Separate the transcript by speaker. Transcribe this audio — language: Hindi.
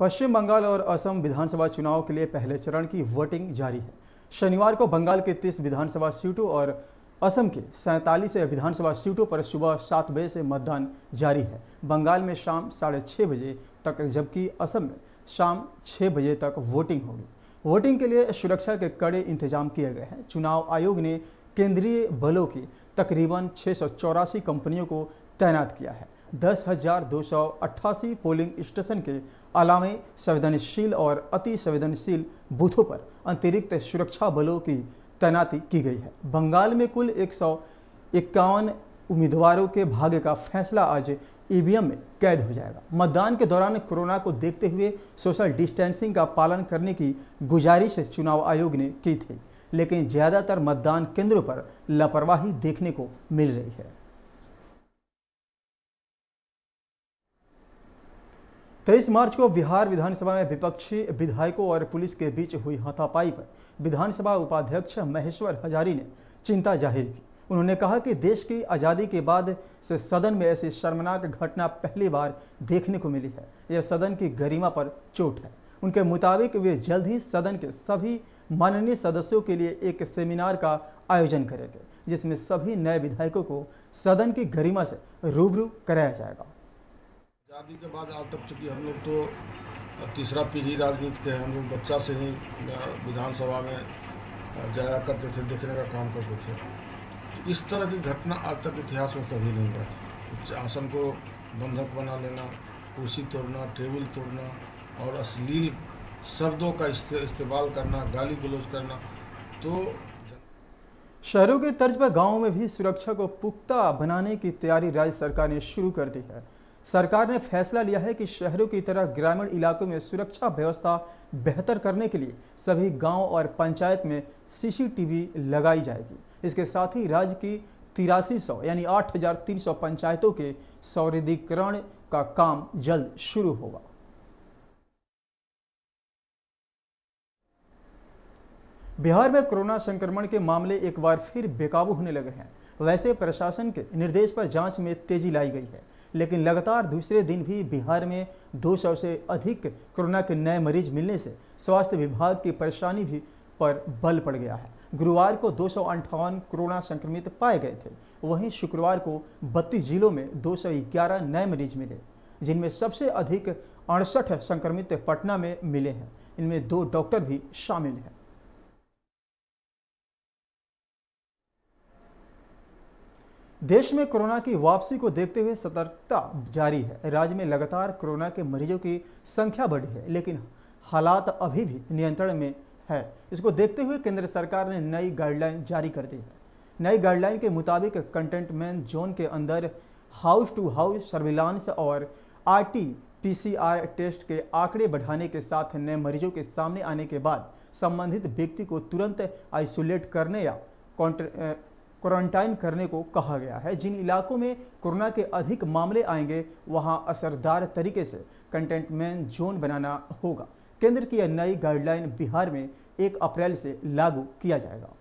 Speaker 1: पश्चिम बंगाल और असम विधानसभा चुनाव के लिए पहले चरण की वोटिंग जारी है शनिवार को बंगाल के तीस विधानसभा सीटों और असम के सैंतालीस विधानसभा सीटों पर सुबह सात बजे से मतदान जारी है बंगाल में शाम साढ़े छः बजे तक जबकि असम में शाम छः बजे तक वोटिंग होगी वोटिंग के लिए सुरक्षा के कड़े इंतजाम किए गए हैं चुनाव आयोग ने केंद्रीय बलों की तकरीबन छः कंपनियों को तैनात किया है दस हजार दो सौ अट्ठासी पोलिंग स्टेशन के अलावे संवेदनशील और अति संवेदनशील बूथों पर अतिरिक्त सुरक्षा बलों की तैनाती की गई है बंगाल में कुल एक सौ इक्यावन उम्मीदवारों के भाग्य का फैसला आज ईवीएम e में कैद हो जाएगा मतदान के दौरान कोरोना को देखते हुए सोशल डिस्टेंसिंग का पालन करने की गुजारिश चुनाव आयोग ने की थी लेकिन ज़्यादातर मतदान केंद्रों पर लापरवाही देखने को मिल रही है तेईस मार्च को बिहार विधानसभा में विपक्षी विधायकों और पुलिस के बीच हुई हाथापाई पर विधानसभा उपाध्यक्ष महेश्वर हजारी ने चिंता जाहिर की उन्होंने कहा कि देश की आज़ादी के बाद से सदन में ऐसी शर्मनाक घटना पहली बार देखने को मिली है यह सदन की गरिमा पर चोट है उनके मुताबिक वे जल्द ही सदन के सभी माननीय सदस्यों के लिए एक सेमिनार का आयोजन करेंगे जिसमें सभी नए विधायकों को सदन की गरिमा से रूबरू कराया जाएगा
Speaker 2: आज़ादी के बाद आज तक चूँकि हम लोग तो तीसरा पीढ़ी राजनीति के हम लोग बच्चा से ही विधानसभा में जाया करते थे देखने का काम करते थे इस तरह की घटना आज तक इतिहास में कभी नहीं घटी आसन को बंधक बना लेना कुर्सी तोड़ना टेबल तोड़ना और अश्लील शब्दों का इस्तेमाल करना गाली गलोज करना तो
Speaker 1: शहरों के तर्ज पर गांवों में भी सुरक्षा को पुख्ता बनाने की तैयारी राज्य सरकार ने शुरू कर दी है सरकार ने फैसला लिया है कि शहरों की तरह ग्रामीण इलाकों में सुरक्षा व्यवस्था बेहतर करने के लिए सभी गांव और पंचायत में सीसीटीवी लगाई जाएगी इसके साथ ही राज्य की तिरासी सौ यानी आठ हजार तीन सौ पंचायतों के सौरदीकरण का काम जल्द शुरू होगा बिहार में कोरोना संक्रमण के मामले एक बार फिर बेकाबू होने लगे हैं वैसे प्रशासन के निर्देश पर जांच में तेजी लाई गई है लेकिन लगातार दूसरे दिन भी बिहार में 200 से अधिक कोरोना के नए मरीज मिलने से स्वास्थ्य विभाग की परेशानी भी पर बल पड़ गया है गुरुवार को दो कोरोना संक्रमित पाए गए थे वहीं शुक्रवार को बत्तीस जिलों में दो नए मरीज मिले जिनमें सबसे अधिक अड़सठ संक्रमित पटना में मिले हैं इनमें दो डॉक्टर भी शामिल हैं देश में कोरोना की वापसी को देखते हुए सतर्कता जारी है राज्य में लगातार कोरोना के मरीजों की संख्या बढ़ी है लेकिन हालात अभी भी नियंत्रण में है इसको देखते हुए केंद्र सरकार ने नई गाइडलाइन जारी कर दी है नई गाइडलाइन के मुताबिक कंटेनमेंट जोन के अंदर हाउस टू हाउस सर्विलांस और आर पीसीआर टेस्ट के आंकड़े बढ़ाने के साथ नए मरीजों के सामने आने के बाद संबंधित व्यक्ति को तुरंत आइसोलेट करने या क्वारंटाइन करने को कहा गया है जिन इलाकों में कोरोना के अधिक मामले आएंगे वहां असरदार तरीके से कंटेनमेंट जोन बनाना होगा केंद्र की यह नई गाइडलाइन बिहार में एक अप्रैल से लागू किया जाएगा